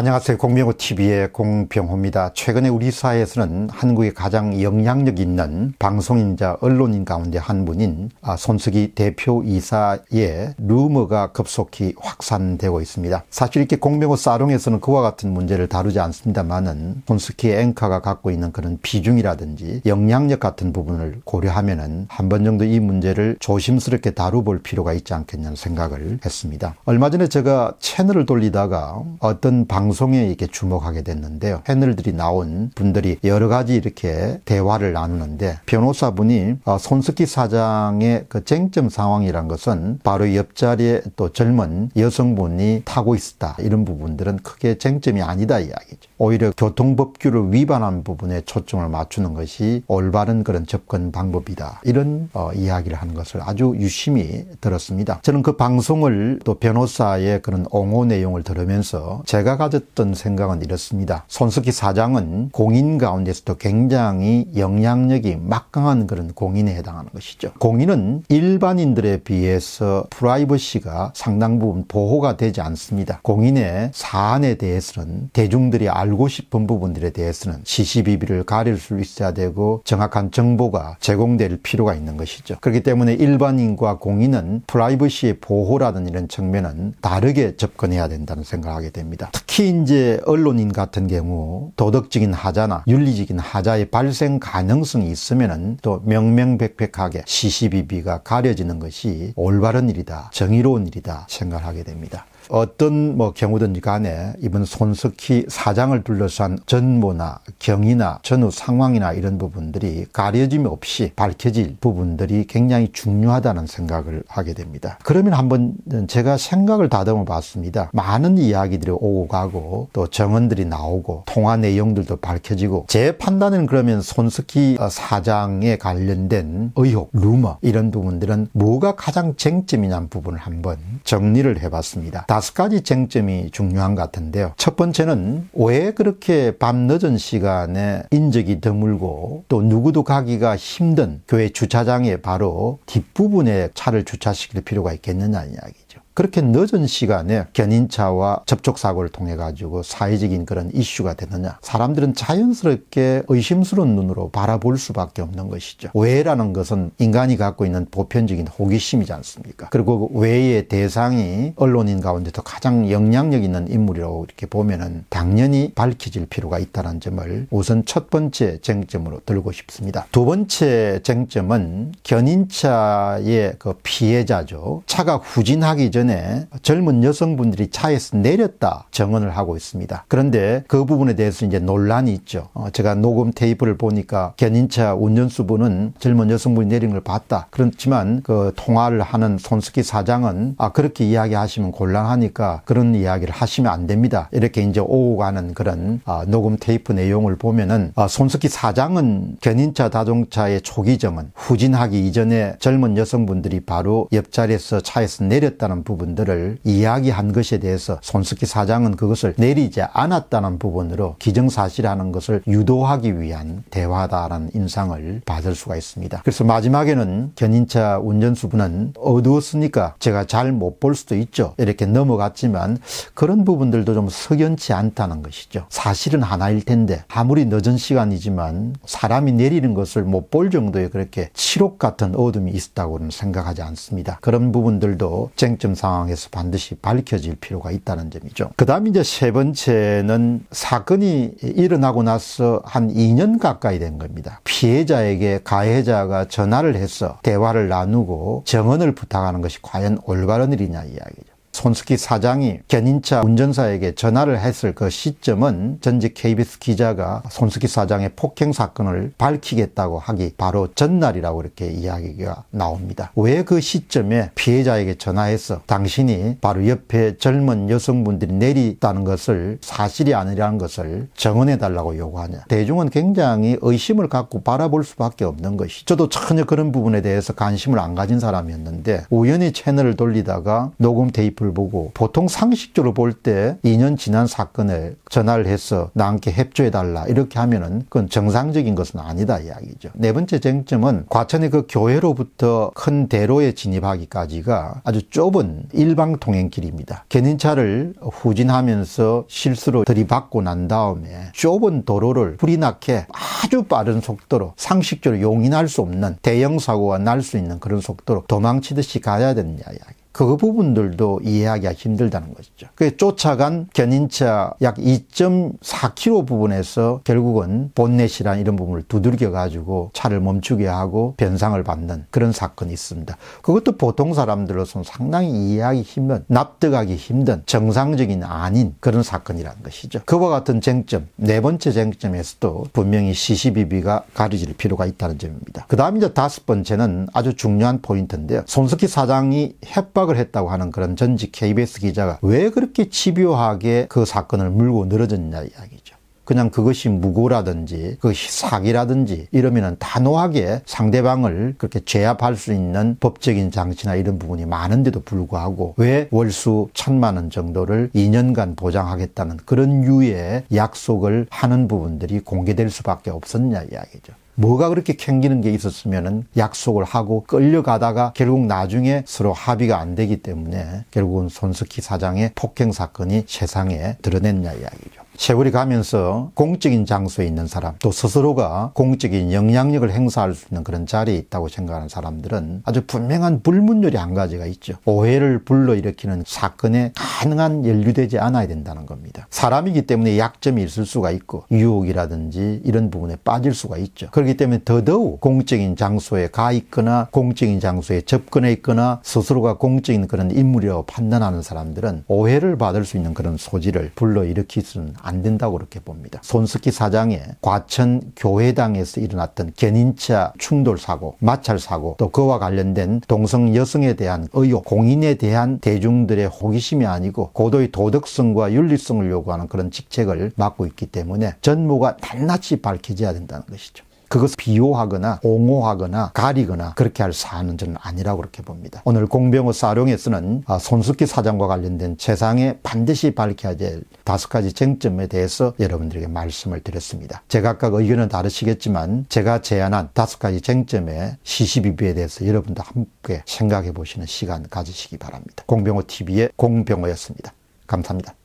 안녕하세요. 공병호TV의 공병호입니다. 최근에 우리 사회에서는 한국의 가장 영향력 있는 방송인자 언론인 가운데 한 분인 아, 손석희 대표이사의 루머가 급속히 확산되고 있습니다. 사실 이렇게 공병호 사롱에서는 그와 같은 문제를 다루지 않습니다만은 손석희 앵커가 갖고 있는 그런 비중이라든지 영향력 같은 부분을 고려하면은 한 번 정도 이 문제를 조심스럽게 다뤄볼 필요가 있지 않겠냐는 생각을 했습니다. 얼마 전에 제가 채널을 돌리다가 어떤 방 방송에 이렇게 주목하게 됐는데요. 패널들이 나온 분들이 여러 가지 이렇게 대화를 나누는데 변호사분이 어, 손석희 사장의 그 쟁점 상황이란 것은 바로 옆자리에 또 젊은 여성분이 타고 있었다 이런 부분들은 크게 쟁점이 아니다 이야기죠. 오히려 교통법규를 위반한 부분에 초점을 맞추는 것이 올바른 그런 접근 방법이다 이런 어, 이야기를 하는 것을 아주 유심히 들었습니다. 저는 그 방송을 또 변호사의 그런 옹호 내용을 들으면서 제가 가 가졌던 생각은 이렇습니다. 손석희 사장은 공인 가운데서도 굉장히 영향력이 막강한 그런 공인에 해당하는 것이죠. 공인은 일반인들에 비해서 프라이버시가 상당 부분 보호가 되지 않습니다. 공인의 사안에 대해서는 대중들이 알고 싶은 부분들에 대해서는 시시비비를 가릴 수 있어야 되고 정확한 정보가 제공될 필요가 있는 것이죠. 그렇기 때문에 일반인과 공인은 프라이버시의 보호라는 이런 측면은 다르게 접근해야 된다는 생각을 하게 됩니다. 특히 특히 이제 언론인 같은 경우 도덕적인 하자나 윤리적인 하자의 발생 가능성이 있으면은 또 명명백백하게 시시비비가 가려지는 것이 올바른 일이다, 정의로운 일이다 생각하게 됩니다. 어떤 뭐 경우든지 간에 이번 손석희 사장을 둘러싼 전모나 경위나 전후 상황이나 이런 부분들이 가려짐 없이 밝혀질 부분들이 굉장히 중요하다는 생각을 하게 됩니다. 그러면 한번 제가 생각을 다듬어 봤습니다. 많은 이야기들이 오고 가고 또 정언들이 나오고 통화 내용들도 밝혀지고 제 판단은 그러면 손석희 사장에 관련된 의혹, 루머 이런 부분들은 뭐가 가장 쟁점이냐는 부분을 한번 정리를 해봤습니다. 다섯 가지 쟁점이 중요한 것 같은데요. 첫 번째는 왜 그렇게 밤 늦은 시간에 인적이 드물고 또 누구도 가기가 힘든 교회 주차장에 바로 뒷부분에 차를 주차시킬 필요가 있겠느냐 이야기죠. 그렇게 늦은 시간에 견인차와 접촉사고를 통해 가지고 사회적인 그런 이슈가 되느냐. 사람들은 자연스럽게 의심스러운 눈으로 바라볼 수밖에 없는 것이죠. 왜라는 것은 인간이 갖고 있는 보편적인 호기심이지 않습니까? 그리고 왜의 대상이 언론인 가운데도 가장 영향력 있는 인물이라고 이렇게 보면은 당연히 밝혀질 필요가 있다는 점을 우선 첫 번째 쟁점으로 들고 싶습니다. 두 번째 쟁점은 견인차의 그 피해자죠. 차가 후진하기 전에 때에 젊은 여성분들이 차에서 내렸다 정언을 하고 있습니다. 그런데 그 부분에 대해서 이제 논란이 있죠. 어, 제가 녹음 테이프를 보니까 견인차 운전수분은 젊은 여성분이 내린 걸 봤다. 그렇지만 그 통화를 하는 손석희 사장은 아 그렇게 이야기하시면 곤란하니까 그런 이야기를 하시면 안 됩니다. 이렇게 이제 오고 가는 그런 아, 녹음 테이프 내용을 보면은 아, 손석희 사장은 견인차 자동차의 초기 정은 후진하기 이전에 젊은 여성분들이 바로 옆자리에서 차에서 내렸다는 부분. 부분들을 이야기한 것에 대해서 손석희 사장은 그것을 내리지 않았다는 부분으로 기정사실하는 것을 유도하기 위한 대화다라는 인상을 받을 수가 있습니다. 그래서 마지막에는 견인차 운전수분은 어두웠으니까 제가 잘 못 볼 수도 있죠. 이렇게 넘어갔지만 그런 부분들도 좀 석연치 않다는 것이죠. 사실은 하나일 텐데 아무리 늦은 시간이지만 사람이 내리는 것을 못 볼 정도의 그렇게 칠욕 같은 어둠이 있었다고는 생각하지 않습니다. 그런 부분들도 쟁점 상황에서 반드시 밝혀질 필요가 있다는 점이죠. 그 다음 이제 세 번째는 사건이 일어나고 나서 한 2년 가까이 된 겁니다. 피해자에게 가해자가 전화를 해서 대화를 나누고 정언을 부탁하는 것이 과연 올바른 일이냐 이야기죠. 손스키 사장이 견인차 운전사에게 전화를 했을 그 시점은 전직 KBS 기자가 손스키 사장의 폭행 사건을 밝히겠다고 하기 바로 전날이라고 이렇게 이야기가 나옵니다. 왜 그 시점에 피해자에게 전화해서 당신이 바로 옆에 젊은 여성분들이 내리다는 것을 사실이 아니라는 것을 정언해 달라고 요구하냐. 대중은 굉장히 의심을 갖고 바라볼 수밖에 없는 것이. 저도 전혀 그런 부분에 대해서 관심을 안 가진 사람이었는데 우연히 채널을 돌리다가 녹음 테이프를 자료를 보고 보통 상식적으로 볼 때 2년 지난 사건을 전화를 해서 나한테 협조해달라 이렇게 하면은 그건 정상적인 것은 아니다 이야기죠. 네 번째 쟁점은 과천의 그 교회로부터 큰 대로에 진입하기까지가 아주 좁은 일방 통행길입니다. 견인차를 후진하면서 실수로 들이받고 난 다음에 좁은 도로를 불이 나게 아주 빠른 속도로 상식적으로 용인할 수 없는 대형 사고가 날 수 있는 그런 속도로 도망치듯이 가야 된다 이야기. 그 부분들도 이해하기가 힘들다는 것이죠. 그 쫓아간 견인차 약 2.4km 부분에서 결국은 본넷이란 이런 부분을 두들겨 가지고 차를 멈추게 하고 변상을 받는 그런 사건이 있습니다. 그것도 보통 사람들로서는 상당히 이해하기 힘든 납득하기 힘든 정상적인 아닌 그런 사건이라는 것이죠. 그와 같은 쟁점 네 번째 쟁점에서도 분명히 시시비비가 가려질 필요가 있다는 점입니다. 그 다음 이제 다섯 번째는 아주 중요한 포인트인데요. 손석희 사장이 협박 협박을 했다고 하는 그런 전직 KBS 기자가 왜 그렇게 집요하게 그 사건을 물고 늘어졌냐 이야기죠. 그냥 그것이 무고라든지 그것이 사기라든지 이러면은 단호하게 상대방을 그렇게 제압할 수 있는 법적인 장치나 이런 부분이 많은데도 불구하고 왜 월수 천만 원 정도를 2년간 보장하겠다는 그런 유의 약속을 하는 부분들이 공개될 수밖에 없었냐 이야기죠. 뭐가 그렇게 캥기는 게 있었으면은 약속을 하고 끌려가다가 결국 나중에 서로 합의가 안 되기 때문에 결국은 손석희 사장의 폭행 사건이 세상에 드러냈냐 이야기죠. 세월이 가면서 공적인 장소에 있는 사람 또 스스로가 공적인 영향력을 행사할 수 있는 그런 자리에 있다고 생각하는 사람들은 아주 분명한 불문율이 한 가지가 있죠. 오해를 불러일으키는 사건에 가능한 연류되지 않아야 된다는 겁니다. 사람이기 때문에 약점이 있을 수가 있고 유혹이라든지 이런 부분에 빠질 수가 있죠. 그렇기 때문에 더더욱 공적인 장소에 가 있거나 공적인 장소에 접근해 있거나 스스로가 공적인 그런 인물이라고 판단하는 사람들은 오해를 받을 수 있는 그런 소지를 불러일으키는 안 된다고 그렇게 봅니다. 손석희 사장의 과천 교회당에서 일어났던 견인차 충돌 사고, 마찰 사고, 또 그와 관련된 동성 여성에 대한 의혹, 공인에 대한 대중들의 호기심이 아니고 고도의 도덕성과 윤리성을 요구하는 그런 직책을 맡고 있기 때문에 전무가 낱낱이 밝혀져야 된다는 것이죠. 그것을 비호하거나 옹호하거나 가리거나 그렇게 할 사안은 저는 아니라고 그렇게 봅니다. 오늘 공병호 사룡에서는 아, 손숙희 사장과 관련된 세상에 반드시 밝혀야 될 다섯 가지 쟁점에 대해서 여러분들에게 말씀을 드렸습니다. 제각각 가 의견은 다르시겠지만 제가 제안한 다섯 가지 쟁점의 시시비비에 대해서 여러분도 함께 생각해 보시는 시간 가지시기 바랍니다. 공병호 TV의 공병호였습니다. 감사합니다.